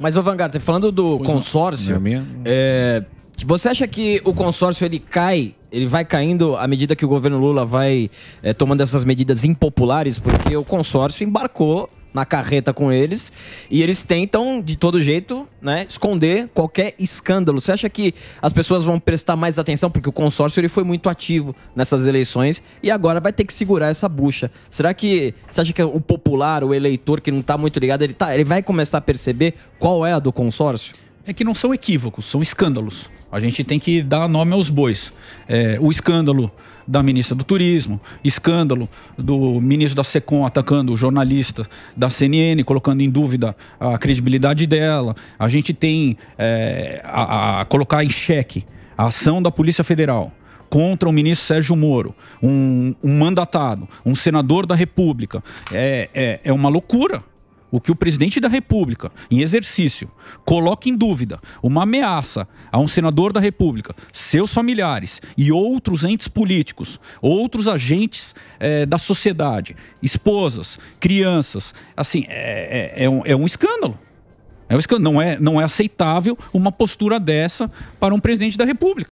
Mas, ô Vanguarda, tá falando do pois consórcio, não, é, é, você acha que o consórcio ele cai, ele vai caindo à medida que o governo Lula vai é, tomando essas medidas impopulares? Porque o consórcio embarcou na carreta com eles. E eles tentam, de todo jeito, né, esconder qualquer escândalo. Você acha que as pessoas vão prestar mais atenção? Porque o consórcio ele foi muito ativo nessas eleições e agora vai ter que segurar essa bucha. Será que você acha que o popular, o eleitor que não está muito ligado, ele, tá, ele vai começar a perceber qual é a do consórcio? é que não são equívocos, são escândalos. A gente tem que dar nome aos bois. É, o escândalo da ministra do Turismo, escândalo do ministro da SECOM atacando o jornalista da CNN, colocando em dúvida a credibilidade dela. A gente tem é, a, a colocar em xeque a ação da Polícia Federal contra o ministro Sérgio Moro, um, um mandatado, um senador da República. É, é, é uma loucura o que o presidente da República, em exercício, coloca em dúvida uma ameaça a um senador da República, seus familiares e outros entes políticos, outros agentes é, da sociedade, esposas, crianças, assim, é, é, é, um, é um escândalo. É um escândalo. Não, é, não é aceitável uma postura dessa para um presidente da República.